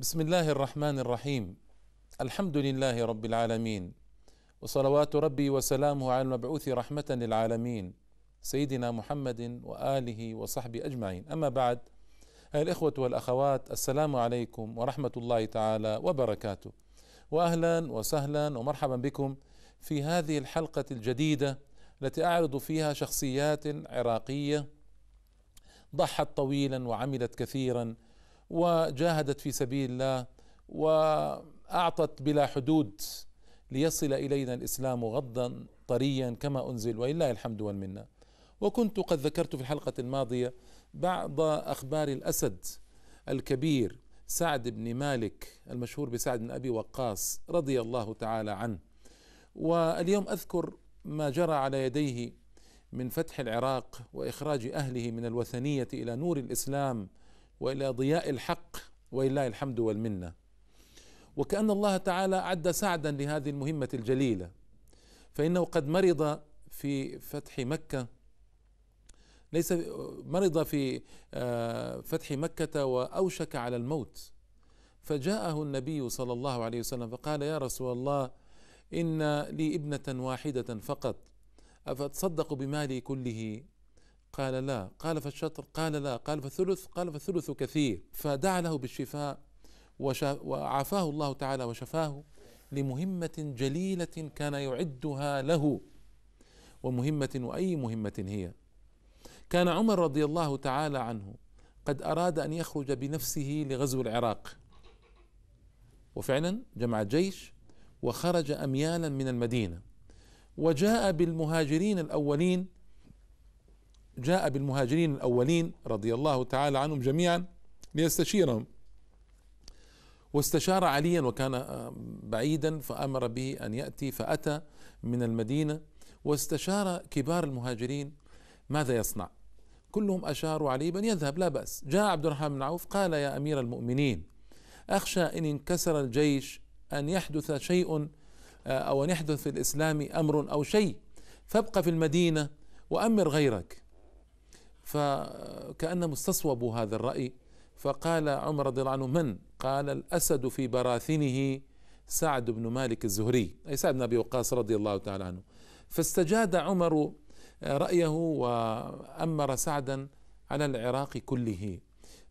بسم الله الرحمن الرحيم الحمد لله رب العالمين وصلوات ربي وسلامه على المبعوث رحمة للعالمين سيدنا محمد وآله وصحبه أجمعين أما بعد أيها الإخوة والأخوات السلام عليكم ورحمة الله تعالى وبركاته وأهلا وسهلا ومرحبا بكم في هذه الحلقة الجديدة التي أعرض فيها شخصيات عراقية ضحت طويلا وعملت كثيرا وجاهدت في سبيل الله واعطت بلا حدود ليصل الينا الاسلام غضا طريا كما انزل ولله الحمد والمنه. وكنت قد ذكرت في الحلقه الماضيه بعض اخبار الاسد الكبير سعد بن مالك المشهور بسعد بن ابي وقاص رضي الله تعالى عنه. واليوم اذكر ما جرى على يديه من فتح العراق واخراج اهله من الوثنيه الى نور الاسلام والى ضياء الحق ولله الحمد والمنه وكان الله تعالى اعد سعدا لهذه المهمه الجليله فانه قد مرض في فتح مكه ليس مرض في آه، فتح مكه واوشك على الموت فجاءه النبي صلى الله عليه وسلم فقال يا رسول الله ان لي ابنه واحده فقط أفتصدق بمالي كله قال لا قال فالشطر قال لا قال فالثلث قال فالثلث كثير فدعا له بالشفاء وعافاه الله تعالى وشفاه لمهمة جليلة كان يعدها له ومهمة وأي مهمة هي كان عمر رضي الله تعالى عنه قد أراد أن يخرج بنفسه لغزو العراق وفعلا جمع الجيش وخرج أميالا من المدينة وجاء بالمهاجرين الأولين جاء بالمهاجرين الاولين رضي الله تعالى عنهم جميعا ليستشيرهم واستشار عليا وكان آه، بعيدا فامر به ان ياتي فاتى من المدينه واستشار كبار المهاجرين ماذا يصنع كلهم اشاروا عليه بان يذهب لا باس جاء عبد الرحمن بن عوف قال يا امير المؤمنين اخشى ان انكسر الجيش ان يحدث شيء آه، او ان يحدث في الاسلام امر او شيء فابق في المدينه وامر غيرك فكأن مستصوبوا هذا الرأي فقال عمر رضي الله عنه من؟ قال الأسد في براثنه سعد بن مالك الزهري أي سعد بن أبي وقاص رضي الله تعالى عنه فاستجاد عمر رأيه وأمر سعدا على العراق كله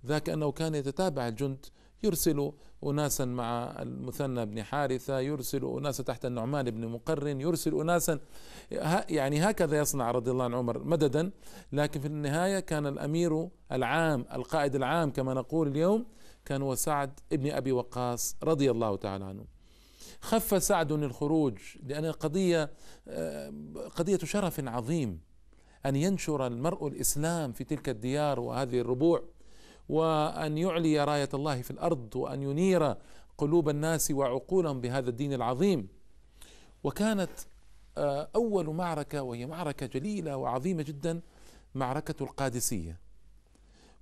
ذاك أنه كان يتتابع الجند يرسل أناسا مع المثنى بن حارثة يرسل أناسا تحت النعمان بن مقرن يرسل أناسا يعني هكذا يصنع رضي الله عن عمر مددا لكن في النهاية كان الأمير العام القائد العام كما نقول اليوم كان هو سعد بن أبي وقاص رضي الله تعالى عنه خف سعد الخروج لأن القضية آه، قضية شرف عظيم أن ينشر المرء الإسلام في تلك الديار وهذه الربوع وان يعلي رايه الله في الارض وان ينير قلوب الناس وعقولهم بهذا الدين العظيم وكانت آه، اول معركه وهي معركه جليله وعظيمه جدا معركه القادسيه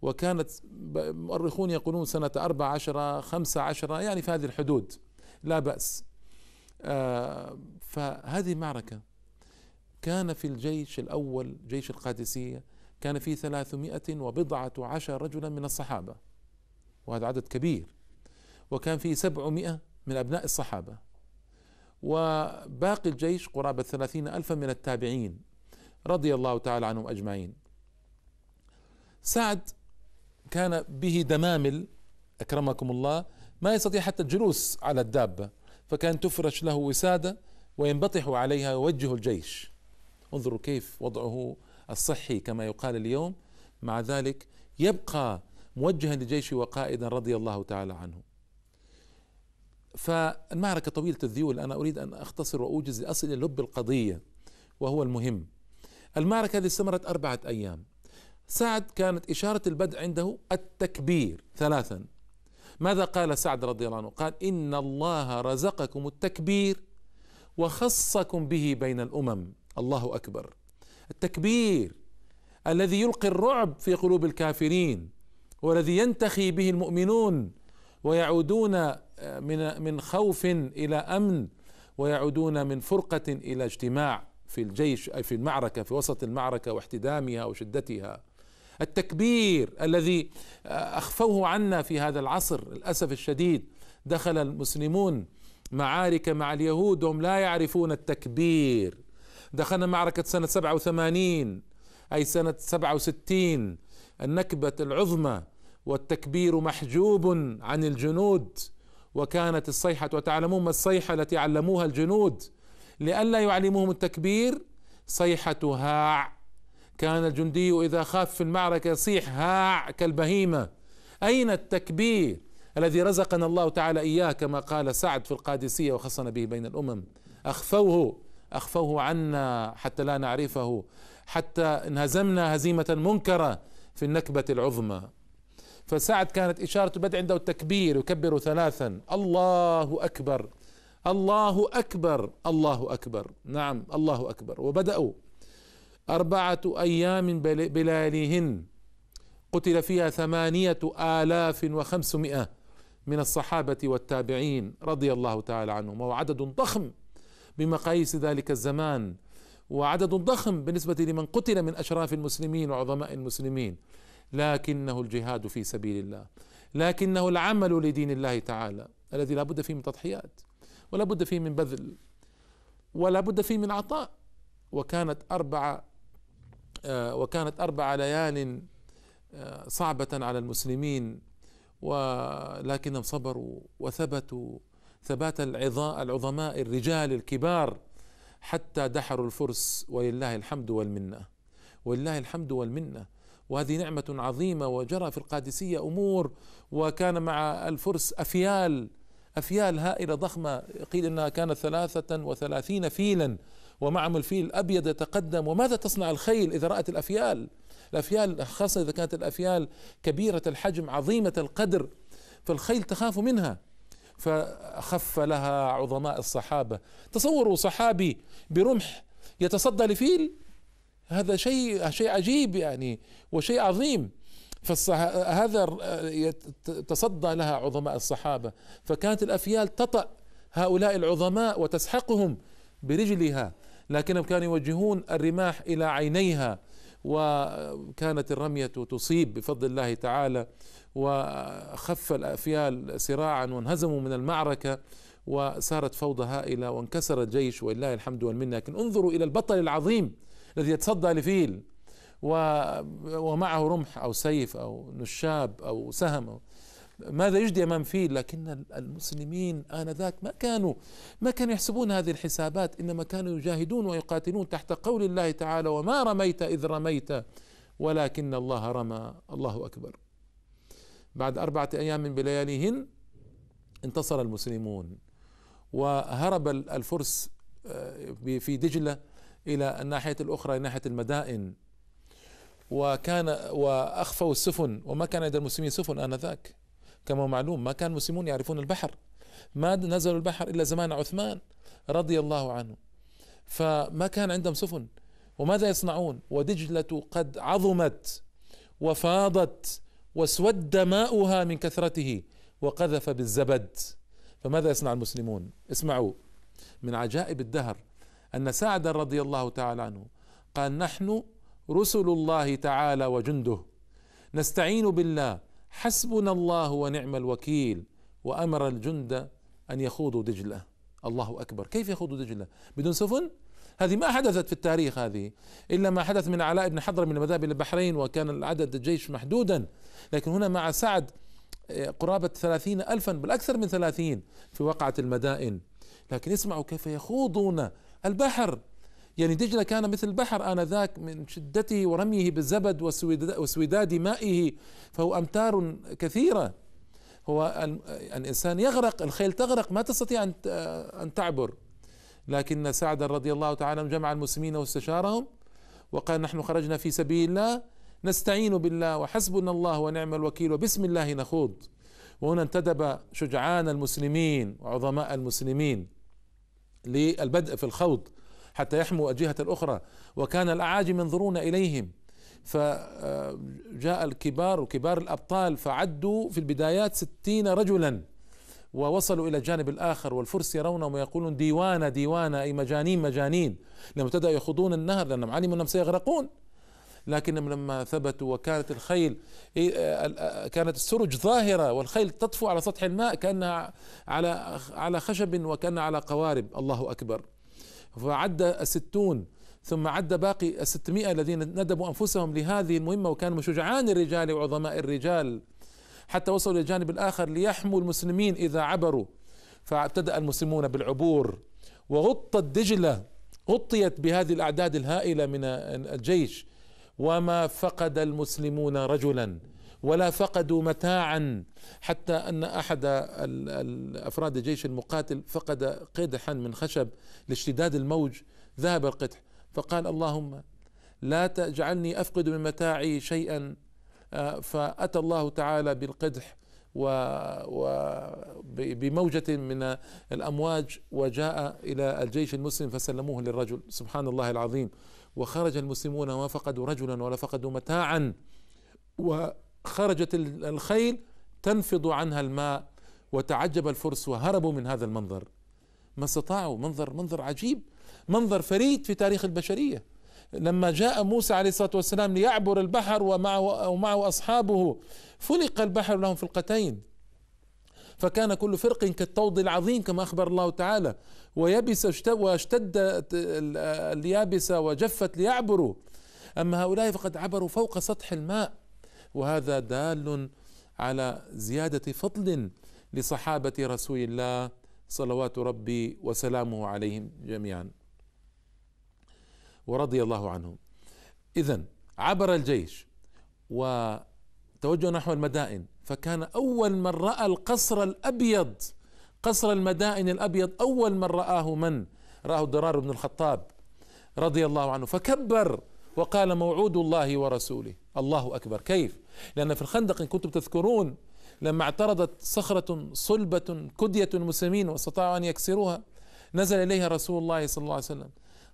وكانت مؤرخون يقولون سنة أربع عشرة خمسة عشرة يعني في هذه الحدود لا بأس آه، فهذه معركة كان في الجيش الأول جيش القادسية كان فيه ثلاثمائة وبضعة عشر رجلا من الصحابة وهذا عدد كبير وكان فيه سبعمائة من أبناء الصحابة وباقي الجيش قرابة ثلاثين ألفا من التابعين رضي الله تعالى عنهم أجمعين سعد كان به دمامل أكرمكم الله ما يستطيع حتى الجلوس على الدابة فكان تفرش له وسادة وينبطح عليها ويوجه الجيش انظروا كيف وضعه الصحي كما يقال اليوم مع ذلك يبقى موجها لجيشه وقائدا رضي الله تعالى عنه فالمعركة طويلة الذيول أنا أريد أن أختصر وأوجز لأصل إلى لب القضية وهو المهم المعركة هذه استمرت أربعة أيام سعد كانت إشارة البدء عنده التكبير ثلاثا ماذا قال سعد رضي الله عنه قال إن الله رزقكم التكبير وخصكم به بين الأمم الله أكبر التكبير الذي يلقي الرعب في قلوب الكافرين والذي ينتخي به المؤمنون ويعودون آه، من من خوف الى امن ويعودون من فرقه الى اجتماع في الجيش في المعركه في وسط المعركه واحتدامها وشدتها التكبير الذي آه، اخفوه عنا في هذا العصر للاسف الشديد دخل المسلمون معارك مع اليهود وهم لا يعرفون التكبير دخلنا معركة سنة 87 أي سنة 67 النكبة العظمى والتكبير محجوب عن الجنود وكانت الصيحة وتعلمون ما الصيحة التي علموها الجنود لئلا يعلموهم التكبير صيحة هاع كان الجندي إذا خاف في المعركة يصيح هاع كالبهيمة أين التكبير الذي رزقنا الله تعالى إياه كما قال سعد في القادسية وخصنا به بين الأمم أخفوه اخفوه عنا حتى لا نعرفه حتى انهزمنا هزيمه منكره في النكبه العظمى فسعد كانت اشاره البدء عنده التكبير يكبر ثلاثا الله اكبر الله اكبر الله اكبر نعم الله اكبر وبداوا اربعه ايام بلاليهن قتل فيها ثمانيه الاف وخمسمائه من الصحابه والتابعين رضي الله تعالى عنهم وهو عدد ضخم بمقاييس ذلك الزمان وعدد ضخم بالنسبة لمن قتل من أشراف المسلمين وعظماء المسلمين لكنه الجهاد في سبيل الله لكنه العمل لدين الله تعالى الذي لا بد فيه من تضحيات ولا بد فيه من بذل ولا بد فيه من عطاء وكانت أربع آه، وكانت أربع ليال آه، صعبة على المسلمين ولكنهم صبروا وثبتوا ثبات العظماء الرجال الكبار حتى دحروا الفرس ولله الحمد والمنة ولله الحمد والمنة وهذه نعمة عظيمة وجرى في القادسية أمور وكان مع الفرس أفيال أفيال هائلة ضخمة قيل أنها كانت ثلاثة وثلاثين فيلا ومعهم الفيل الأبيض يتقدم وماذا تصنع الخيل إذا رأت الأفيال الأفيال خاصة إذا كانت الأفيال كبيرة الحجم عظيمة القدر فالخيل تخاف منها فخف لها عظماء الصحابة تصوروا صحابي برمح يتصدى لفيل هذا شيء شيء عجيب يعني وشيء عظيم فهذا تصدى لها عظماء الصحابة فكانت الأفيال تطأ هؤلاء العظماء وتسحقهم برجلها لكنهم كانوا يوجهون الرماح إلى عينيها وكانت الرمية تصيب بفضل الله تعالى وخف الأفيال سراعا وانهزموا من المعركة وصارت فوضى هائلة وانكسر الجيش ولله الحمد والمنة لكن انظروا إلى البطل العظيم الذي يتصدى لفيل ومعه رمح أو سيف أو نشاب أو سهم ماذا يجدي امام فيل لكن المسلمين انذاك ما كانوا ما كانوا يحسبون هذه الحسابات انما كانوا يجاهدون ويقاتلون تحت قول الله تعالى وما رميت اذ رميت ولكن الله رمى الله اكبر بعد أربعة أيام بلياليهن انتصر المسلمون وهرب الفرس آه، في دجلة إلى الناحية الأخرى ناحية المدائن وكان وأخفوا السفن وما كان لدى المسلمين سفن آنذاك كما معلوم ما كان المسلمون يعرفون البحر ما نزلوا البحر إلا زمان عثمان رضي الله عنه فما كان عندهم سفن وماذا يصنعون ودجلة قد عظمت وفاضت واسود ماؤها من كثرته وقذف بالزبد فماذا يصنع المسلمون اسمعوا من عجائب الدهر أن سعدا رضي الله تعالى عنه قال نحن رسل الله تعالى وجنده نستعين بالله حسبنا الله ونعم الوكيل وأمر الجند أن يخوضوا دجلة الله أكبر كيف يخوضوا دجلة بدون سفن هذه ما حدثت في التاريخ هذه إلا ما حدث من علاء بن حضرم من المذاهب إلى البحرين وكان العدد الجيش محدودا لكن هنا مع سعد آه، قرابة ثلاثين ألفا بل أكثر من ثلاثين في وقعة المدائن لكن اسمعوا كيف يخوضون البحر يعني دجلة كان مثل البحر آنذاك من شدته ورميه بالزبد وسوداد مائه فهو أمتار كثيرة هو الإنسان يغرق الخيل تغرق ما تستطيع أن تعبر لكن سعدا رضي الله تعالى جمع المسلمين واستشارهم وقال نحن خرجنا في سبيل الله نستعين بالله وحسبنا الله ونعم الوكيل وبسم الله نخوض وهنا انتدب شجعان المسلمين وعظماء المسلمين للبدء في الخوض حتى يحموا الجهة الأخرى وكان الأعاجم ينظرون إليهم فجاء الكبار وكبار الأبطال فعدوا في البدايات ستين رجلا ووصلوا إلى الجانب الآخر والفرس يرونهم ويقولون ديوانا ديوانا أي مجانين مجانين لما ابتدأوا يخوضون النهر لأنهم علموا أنهم سيغرقون لكنهم لما ثبتوا وكانت الخيل إيه، آه، آه، كانت السرج ظاهرة والخيل تطفو على سطح الماء كأنها على على خشب وكأنها على قوارب الله أكبر فعد الستون ثم عد باقي الستمائة الذين ندبوا أنفسهم لهذه المهمة وكانوا شجعان الرجال وعظماء الرجال حتى وصلوا إلى الجانب الآخر ليحموا المسلمين إذا عبروا فابتدأ المسلمون بالعبور وغطت دجلة غطيت بهذه الأعداد الهائلة من الجيش وما فقد المسلمون رجلا ولا فقدوا متاعا حتى ان احد افراد الجيش المقاتل فقد قدحا من خشب لاشتداد الموج ذهب القدح فقال اللهم لا تجعلني افقد من متاعي شيئا آه، فأتى الله تعالى بالقدح وبموجة من الأمواج وجاء إلى الجيش المسلم فسلموه للرجل سبحان الله العظيم وخرج المسلمون وما فقدوا رجلا ولا فقدوا متاعا وخرجت الخيل تنفض عنها الماء وتعجب الفرس وهربوا من هذا المنظر ما استطاعوا منظر منظر عجيب منظر فريد في تاريخ البشريه لما جاء موسى عليه الصلاة والسلام ليعبر البحر ومعه, ومعه أصحابه فلق البحر لهم فلقتين فكان كل فرق كالطود العظيم كما أخبر الله تعالى ويبس واشتدت اليابسة وجفت ليعبروا أما هؤلاء فقد عبروا فوق سطح الماء وهذا دال على زيادة فضل لصحابة رسول الله صلوات ربي وسلامه عليهم جميعا ورضي الله عنهم إذا عبر الجيش وتوجه نحو المدائن فكان أول من رأى القصر الأبيض قصر المدائن الأبيض أول من رآه من رآه درار بن الخطاب رضي الله عنه فكبر وقال موعود الله ورسوله الله أكبر كيف لأن في الخندق إن كنتم تذكرون لما اعترضت صخرة صلبة كدية المسلمين واستطاعوا أن يكسروها نزل إليها رسول الله صلى الله عليه وسلم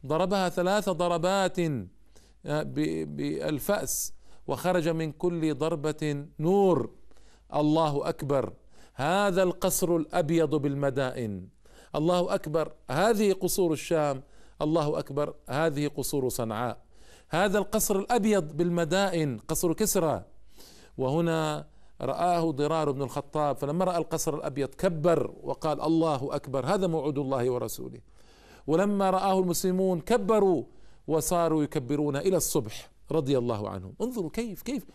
ضربها ثلاث ضربات آه، بالفأس وخرج من كل ضربة نور الله أكبر هذا القصر الأبيض بالمدائن الله أكبر هذه قصور الشام الله أكبر هذه قصور صنعاء هذا القصر الأبيض بالمدائن قصر كسرى وهنا رآه ضرار بن الخطاب فلما رأى القصر الأبيض كبر وقال الله أكبر هذا موعد الله ورسوله ولما رآه المسلمون كبروا وصاروا يكبرون إلى الصبح رضي الله عنهم انظروا كيف كيف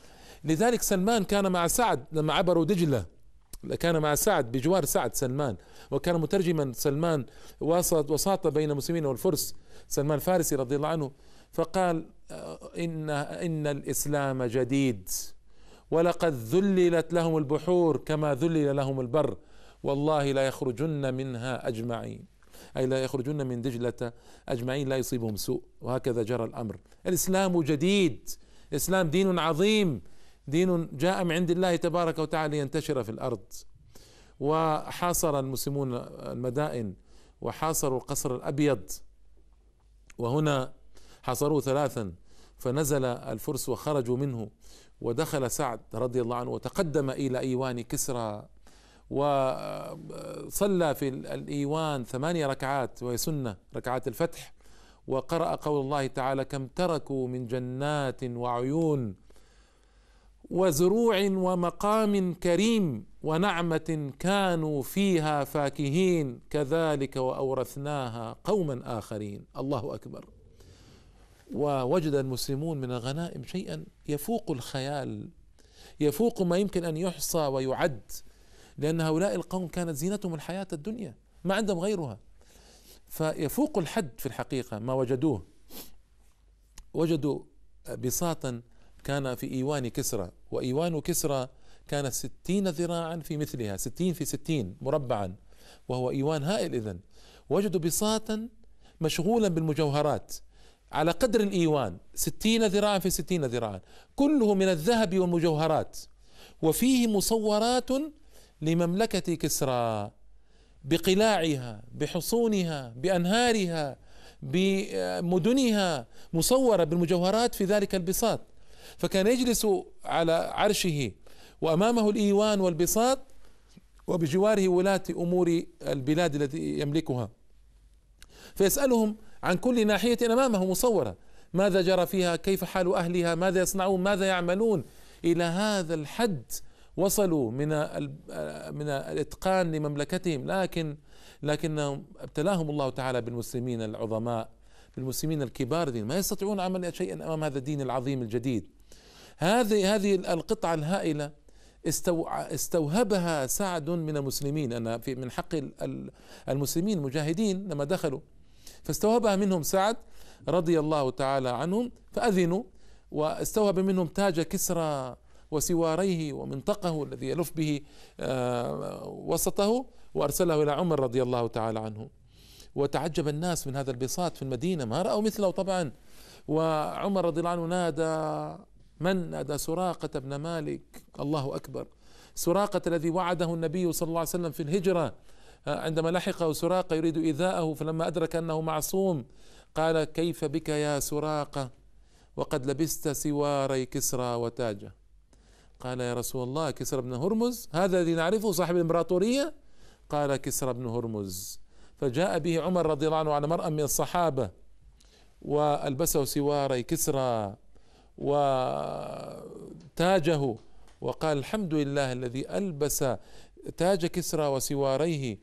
لذلك سلمان كان مع سعد لما عبروا دجلة كان مع سعد بجوار سعد سلمان وكان مترجما سلمان وساطة بين المسلمين والفرس سلمان الفارسي رضي الله عنه فقال آه، إن, إن الإسلام جديد ولقد ذللت لهم البحور كما ذلل لهم البر والله لا يخرجن منها أجمعين أي لا يخرجون من دجلة أجمعين لا يصيبهم سوء وهكذا جرى الأمر الإسلام جديد الإسلام دين عظيم دين جاء من عند الله تبارك وتعالى لينتشر في الأرض وحاصر المسلمون المدائن وحاصروا القصر الأبيض وهنا حاصروه ثلاثا فنزل الفرس وخرجوا منه ودخل سعد رضي الله عنه وتقدم إلى إيوان كسرى وصلى في الإيوان ثمانية ركعات وهي سنة ركعات الفتح وقرأ قول الله تعالى كم تركوا من جنات وعيون وزروع ومقام كريم ونعمة كانوا فيها فاكهين كذلك وأورثناها قوما آخرين الله أكبر ووجد المسلمون من الغنائم شيئا يفوق الخيال يفوق ما يمكن أن يحصى ويعد لأن هؤلاء القوم كانت زينتهم الحياة الدنيا ما عندهم غيرها فيفوق الحد في الحقيقة ما وجدوه وجدوا بساطا كان في إيوان كسرى وإيوان كسرى كان ستين ذراعا في مثلها ستين في ستين مربعا وهو إيوان هائل إذن وجدوا بساطا مشغولا بالمجوهرات على قدر الإيوان ستين ذراعا في ستين ذراعا كله من الذهب والمجوهرات وفيه مصورات لمملكه كسرى بقلاعها بحصونها بانهارها بمدنها مصوره بالمجوهرات في ذلك البساط فكان يجلس على عرشه وامامه الايوان والبساط وبجواره ولاه امور البلاد التي يملكها فيسالهم عن كل ناحيه امامه مصوره ماذا جرى فيها كيف حال اهلها ماذا يصنعون ماذا يعملون الى هذا الحد وصلوا من آه، من الاتقان لمملكتهم لكن لكنهم ابتلاهم الله تعالى بالمسلمين العظماء بالمسلمين الكبار دين ما يستطيعون عمل شيئا امام هذا الدين العظيم الجديد هذه هذه القطعه الهائله استو استوهبها سعد من المسلمين انا في من حق المسلمين المجاهدين لما دخلوا فاستوهبها منهم سعد رضي الله تعالى عنهم فاذنوا واستوهب منهم تاج كسرى وسواريه ومنطقه الذي يلف به آه، وسطه وارسله الى عمر رضي الله تعالى عنه وتعجب الناس من هذا البساط في المدينه ما راوا مثله طبعا وعمر رضي الله عنه نادى من نادى سراقه بن مالك الله اكبر سراقه الذي وعده النبي صلى الله عليه وسلم في الهجره آه، عندما لحقه سراقه يريد ايذاءه فلما ادرك انه معصوم قال كيف بك يا سراقه وقد لبست سواري كسرى وتاجه قال يا رسول الله كسرى بن هرمز هذا الذي نعرفه صاحب الامبراطوريه قال كسرى بن هرمز فجاء به عمر رضي الله عنه على مرأة من الصحابة وألبسه سواري كسرى وتاجه وقال الحمد لله الذي ألبس تاج كسرى وسواريه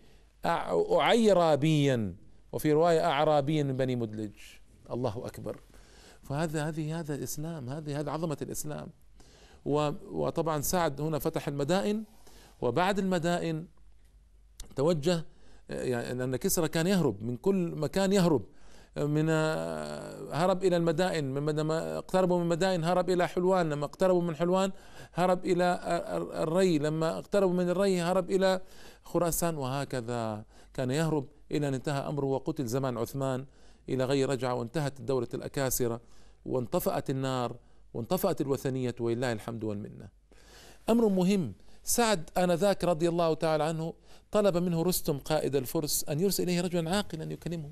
أعيرابيا وفي رواية أعرابيا من بني مدلج الله أكبر فهذا هذه هذا الإسلام هذه هذا عظمة الإسلام وطبعا سعد هنا فتح المدائن وبعد المدائن توجه يعني لأن كسرى كان يهرب من كل مكان يهرب من آه، هرب إلى المدائن لما اقتربوا من المدائن هرب إلى حلوان لما اقتربوا من حلوان هرب إلى الري لما اقتربوا من الري هرب إلى خراسان وهكذا كان يهرب إلى أن انتهى أمره وقتل زمان عثمان إلى غير رجعة وانتهت دولة الأكاسرة وانطفأت النار وانطفأت الوثنية ولله الحمد والمنة أمر مهم سعد آنذاك رضي الله تعالى عنه طلب منه رستم قائد الفرس أن يرسل إليه رجلا عاقلا يكلمه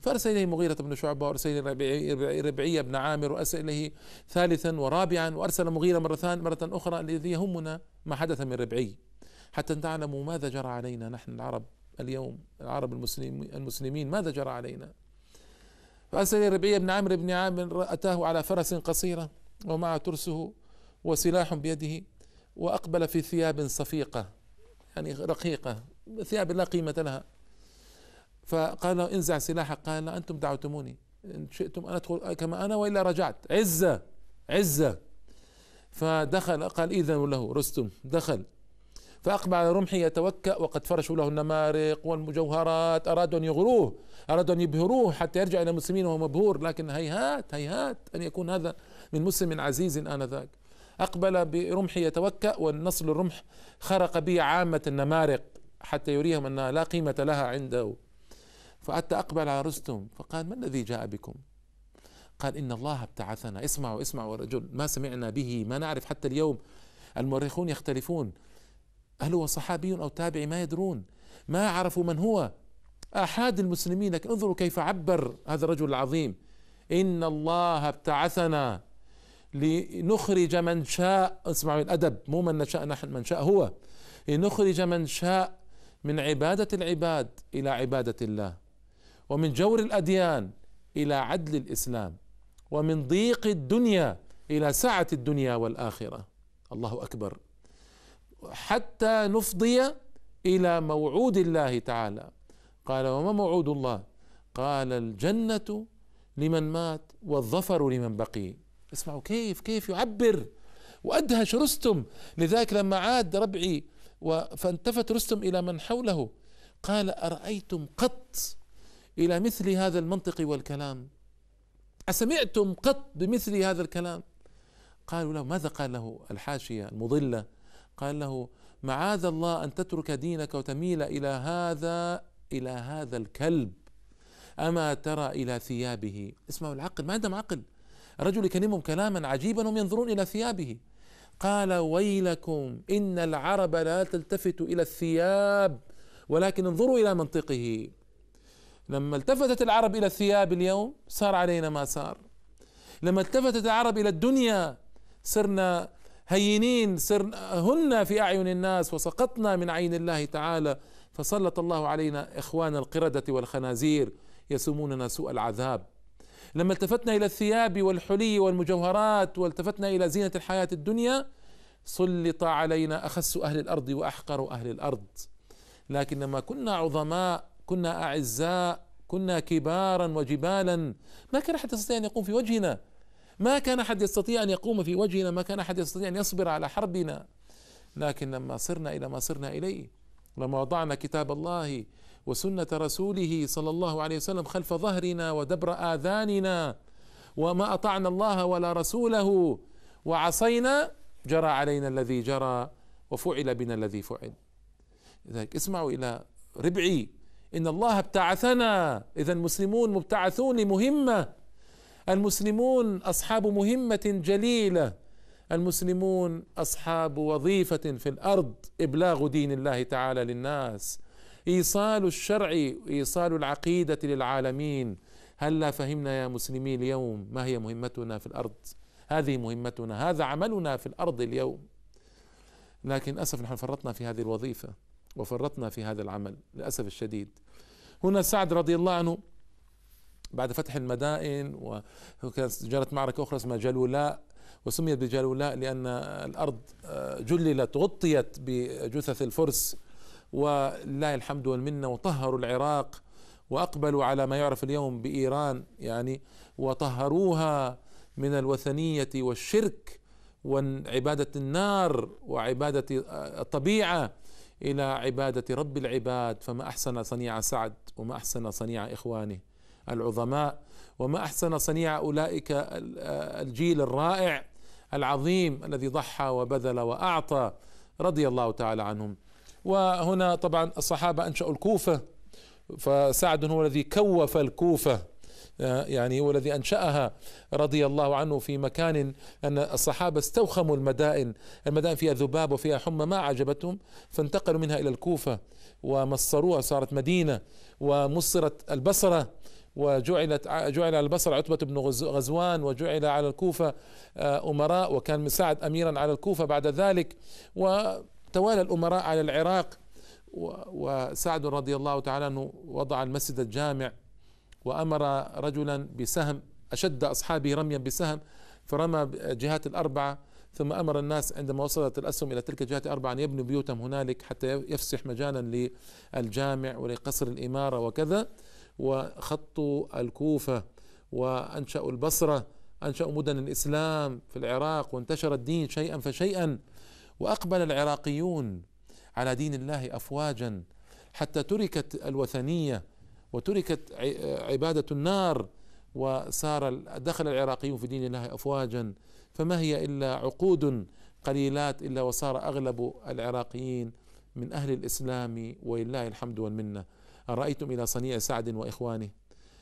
فأرسل إليه مغيرة بن شعبة وأرسل إليه ربعية بن عامر وأرسل إليه ثالثا ورابعا وأرسل مغيرة مرة, مرة أخرى الذي يهمنا ما حدث من ربعي حتى تعلموا ماذا جرى علينا نحن العرب اليوم العرب المسلمين, المسلمين ماذا جرى علينا فأرسل ربعية بن عامر بن عامر أتاه على فرس قصيرة ومع ترسه وسلاح بيده وأقبل في ثياب صفيقة يعني رقيقة ثياب لا قيمة لها فقال له انزع سلاحك قال أنتم دعوتموني إن شئتم أن أدخل كما أنا وإلا رجعت عزة عزة فدخل قال إذن له رستم دخل فأقبل على رمحه يتوكأ وقد فرشوا له النمارق والمجوهرات أرادوا أن يغروه أرادوا أن يبهروه حتى يرجع إلى المسلمين وهو مبهور لكن هيهات هيهات أن يكون هذا من مسلم عزيز آنذاك أقبل برمح يتوكأ والنصل الرمح خرق به عامة النمارق حتى يريهم أنها لا قيمة لها عنده فأتى أقبل على رستم فقال ما الذي جاء بكم قال إن الله ابتعثنا اسمعوا اسمعوا الرجل ما سمعنا به ما نعرف حتى اليوم المؤرخون يختلفون هل هو صحابي أو تابعي ما يدرون ما عرفوا من هو أحد المسلمين لكن انظروا كيف عبر هذا الرجل العظيم إن الله ابتعثنا لنخرج من شاء اسمعوا الأدب مو من نشاء نحن من شاء هو لنخرج من شاء من عبادة العباد إلى عبادة الله ومن جور الأديان إلى عدل الإسلام ومن ضيق الدنيا إلى سعة الدنيا والآخرة الله أكبر حتى نفضي إلى موعود الله تعالى قال وما موعود الله قال الجنة لمن مات والظفر لمن بقي اسمعوا كيف كيف يعبر وأدهش رستم لذلك لما عاد ربعي فانتفت رستم إلى من حوله قال أرأيتم قط إلى مثل هذا المنطق والكلام أسمعتم قط بمثل هذا الكلام قالوا له ماذا قال له الحاشية المضلة قال له معاذ الله أن تترك دينك وتميل إلى هذا إلى هذا الكلب أما ترى إلى ثيابه اسمعوا العقل ما عندهم عقل رجل يكلمهم كلاما عجيبا هم ينظرون الى ثيابه قال ويلكم ان العرب لا تلتفت الى الثياب ولكن انظروا الى منطقه لما التفتت العرب الى الثياب اليوم صار علينا ما صار لما التفتت العرب الى الدنيا صرنا هينين صرنا هن في اعين الناس وسقطنا من عين الله تعالى فسلط الله علينا اخوان القرده والخنازير يسوموننا سوء العذاب لما التفتنا إلى الثياب والحلي والمجوهرات والتفتنا إلى زينة الحياة الدنيا سلط علينا أخس أهل الأرض وأحقر أهل الأرض لكن لما كنا عظماء كنا أعزاء كنا كبارا وجبالا ما كان أحد يستطيع أن يقوم في وجهنا ما كان أحد يستطيع أن يقوم في وجهنا ما كان أحد يستطيع أن يصبر على حربنا لكن لما صرنا إلى ما صرنا إليه لما وضعنا كتاب الله وسنه رسوله صلى الله عليه وسلم خلف ظهرنا ودبر اذاننا وما اطعنا الله ولا رسوله وعصينا جرى علينا الذي جرى وفعل بنا الذي فعل لذلك اسمعوا الى ربعي ان الله ابتعثنا اذا المسلمون مبتعثون لمهمه المسلمون اصحاب مهمه جليله المسلمون اصحاب وظيفه في الارض ابلاغ دين الله تعالى للناس ايصال الشرع ايصال العقيده للعالمين هلا فهمنا يا مسلمي اليوم ما هي مهمتنا في الارض هذه مهمتنا هذا عملنا في الارض اليوم لكن للاسف نحن فرطنا في هذه الوظيفه وفرطنا في هذا العمل للاسف الشديد هنا سعد رضي الله عنه بعد فتح المدائن وكانت جرت معركه اخرى اسمها جلولاء وسميت بجلولاء لان الارض آه، جللت غطيت بجثث الفرس ولله الحمد والمنة وطهروا العراق وأقبلوا على ما يعرف اليوم بإيران يعني وطهروها من الوثنية والشرك وعبادة النار وعبادة الطبيعة إلى عبادة رب العباد فما أحسن صنيع سعد وما أحسن صنيع إخوانه العظماء وما أحسن صنيع أولئك الجيل الرائع العظيم الذي ضحى وبذل وأعطى رضي الله تعالى عنهم وهنا طبعا الصحابة أنشأوا الكوفة فسعد هو الذي كوف الكوفة آه، يعني هو الذي أنشأها رضي الله عنه في مكان أن الصحابة استوخموا المدائن المدائن فيها ذباب وفيها حمى ما عجبتهم فانتقلوا منها إلى الكوفة ومصروها صارت مدينة ومصرت البصرة وجعلت جعل على البصر عتبة بن غزوان وجعل على الكوفة آه، أمراء وكان سعد أميرا على الكوفة بعد ذلك و توالى الأمراء على العراق وسعد رضي الله تعالى عنه وضع المسجد الجامع وأمر رجلا بسهم أشد أصحابه رميا بسهم فرمى جهات الأربعة ثم أمر الناس عندما وصلت الأسهم إلى تلك الجهات الأربعة أن يبنوا بيوتهم هنالك حتى يفسح مجالا للجامع ولقصر الإمارة وكذا وخطوا الكوفة وأنشأوا البصرة أنشأوا مدن الإسلام في العراق وانتشر الدين شيئا فشيئا واقبل العراقيون على دين الله افواجا حتى تركت الوثنيه وتركت عباده النار وصار دخل العراقيون في دين الله افواجا فما هي الا عقود قليلات الا وصار اغلب العراقيين من اهل الاسلام ولله الحمد والمنه ارايتم الى صنيع سعد واخوانه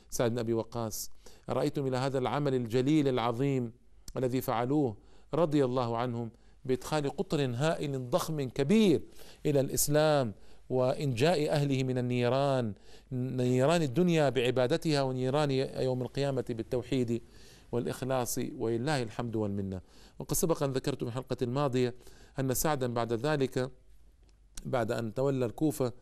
سعد بن ابي وقاص ارايتم الى هذا العمل الجليل العظيم الذي فعلوه رضي الله عنهم بإدخال قطر هائل ضخم كبير إلى الإسلام وإنجاء أهله من النيران نيران الدنيا بعبادتها ونيران يوم القيامة بالتوحيد والإخلاص ولله الحمد والمنة وقد سبق أن ذكرت في الحلقة الماضية أن سعدا بعد ذلك بعد أن تولى الكوفة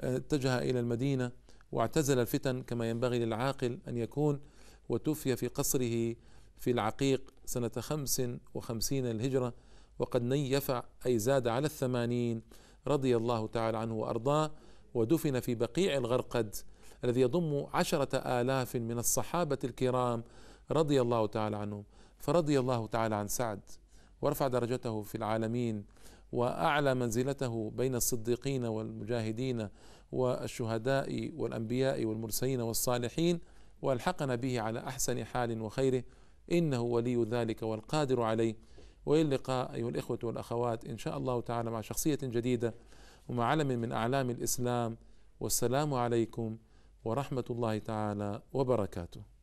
اتجه إلى المدينة واعتزل الفتن كما ينبغي للعاقل أن يكون وتوفي في قصره في العقيق سنة خمس وخمسين للهجرة وقد نيف أي زاد على الثمانين رضي الله تعالى عنه وأرضاه ودفن في بقيع الغرقد الذي يضم عشرة آلاف من الصحابة الكرام رضي الله تعالى عنهم فرضي الله تعالى عن سعد ورفع درجته في العالمين واعلى منزلته بين الصديقين والمجاهدين والشهداء والانبياء والمرسلين والصالحين والحقنا به على احسن حال وخيره انه ولي ذلك والقادر عليه والى اللقاء ايها الاخوه والاخوات ان شاء الله تعالى مع شخصيه جديده ومع علم من اعلام الاسلام والسلام عليكم ورحمه الله تعالى وبركاته